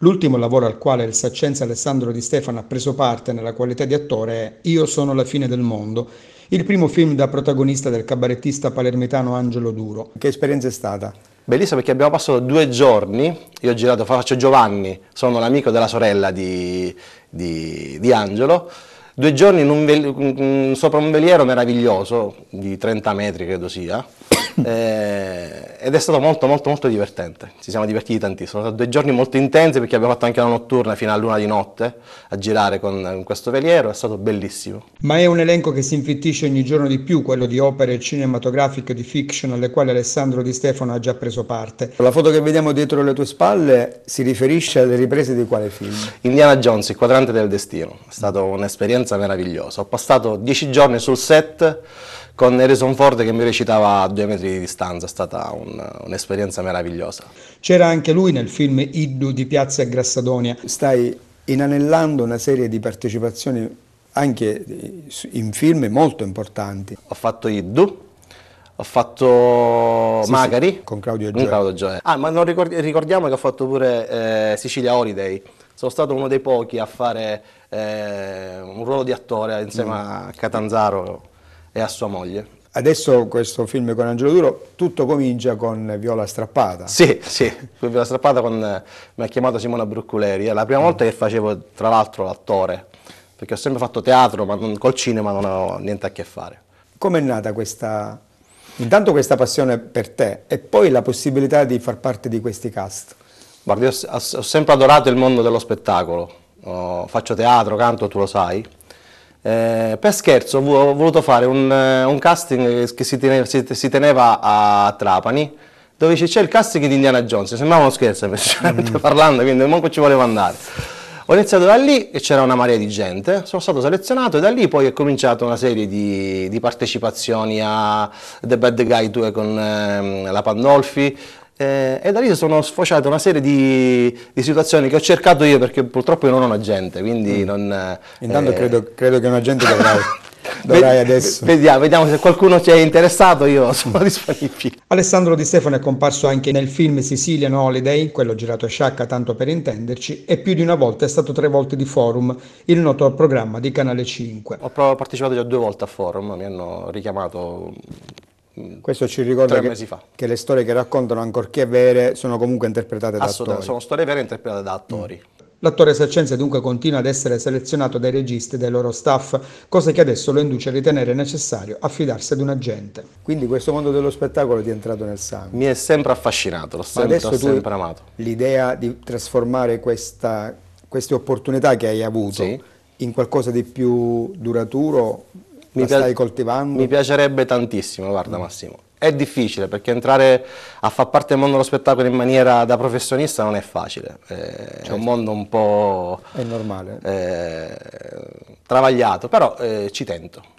L'ultimo lavoro al quale il Saccenza Alessandro Di Stefano ha preso parte nella qualità di attore è Io sono la fine del mondo, il primo film da protagonista del cabarettista palermitano Angelo Duro. Che esperienza è stata? Bellissima perché abbiamo passato due giorni, io ho girato Faccio Giovanni, sono l'amico della sorella di, di, di Angelo, due giorni un, sopra un veliero meraviglioso di 30 metri credo sia, eh, ed è stato molto molto molto divertente, ci siamo divertiti tantissimo, sono stati due giorni molto intensi perché abbiamo fatto anche la notturna fino a luna di notte a girare con, con questo veliero, è stato bellissimo. Ma è un elenco che si infittisce ogni giorno di più, quello di opere cinematografiche di fiction alle quali Alessandro Di Stefano ha già preso parte. La foto che vediamo dietro le tue spalle si riferisce alle riprese di quale film? Indiana Jones, il quadrante del destino, è stata un'esperienza meravigliosa, ho passato dieci giorni sul set con Harrison Ford che mi recitava a due metri metri di distanza, è stata un'esperienza meravigliosa. C'era anche lui nel film Iddu di Piazza Grassadonia. Stai inanellando una serie di partecipazioni anche in film molto importanti. Ho fatto Iddu, ho fatto sì, Magari sì, con Claudio Gioia. Ah, ma ricordi ricordiamo che ho fatto pure eh, Sicilia Holiday. Sono stato uno dei pochi a fare eh, un ruolo di attore insieme mm. a Catanzaro e a sua moglie. Adesso questo film con Angelo Duro, tutto comincia con Viola Strappata. Sì, sì, con Viola Strappata con, mi ha chiamato Simona Brucculeri, è la prima mm. volta che facevo tra l'altro l'attore, perché ho sempre fatto teatro, ma non, col cinema non ho niente a che fare. Com'è nata questa, intanto questa passione per te e poi la possibilità di far parte di questi cast? Guardi, ho, ho sempre adorato il mondo dello spettacolo, oh, faccio teatro, canto, tu lo sai, eh, per scherzo ho voluto fare un, eh, un casting che si teneva, si, si teneva, a Trapani, dove c'è il casting di Indiana Jones, sembrava uno scherzo, effettivamente mm. parlando, quindi manco ci volevo andare. Ho iniziato da lì e c'era una marea di gente, sono stato selezionato e da lì poi è cominciata una serie di, di, partecipazioni a The Bad Guy 2 con ehm, la Pandolfi, eh, e da lì sono sfociate una serie di, di, situazioni che ho cercato io perché purtroppo io non ho un agente, quindi mm. non... Intanto eh... credo, credo, che un agente dovrai, dovrai adesso. Vediamo, vediamo se qualcuno ci è interessato, io sono disponibile. Alessandro Di Stefano è comparso anche nel film Sicilian Holiday, quello girato a Sciacca tanto per intenderci, e più di una volta è stato tre volte di Forum, il noto programma di Canale 5. Ho partecipato già due volte a Forum, mi hanno richiamato Mm. questo ci ricorda che, che, le storie che raccontano, ancorché vere, sono comunque interpretate da attori. sono storie vere interpretate da attori. Mm. L'attore esercenze dunque continua ad essere selezionato dai registi e dai loro staff, cosa che adesso lo induce a ritenere necessario affidarsi ad un agente. Quindi questo mondo dello spettacolo ti è entrato nel sangue? Mi è sempre affascinato, l'ho sempre, sempre, amato. L'idea di trasformare questa, queste opportunità che hai avuto sì. in qualcosa di più duraturo mi la stai coltivando? Mi piacerebbe tantissimo, guarda mm. Massimo. È difficile perché entrare a far parte del mondo dello spettacolo in maniera da professionista non è facile, eh, certo. è un certo. mondo un po' è normale. Eh, travagliato, però eh, ci tento.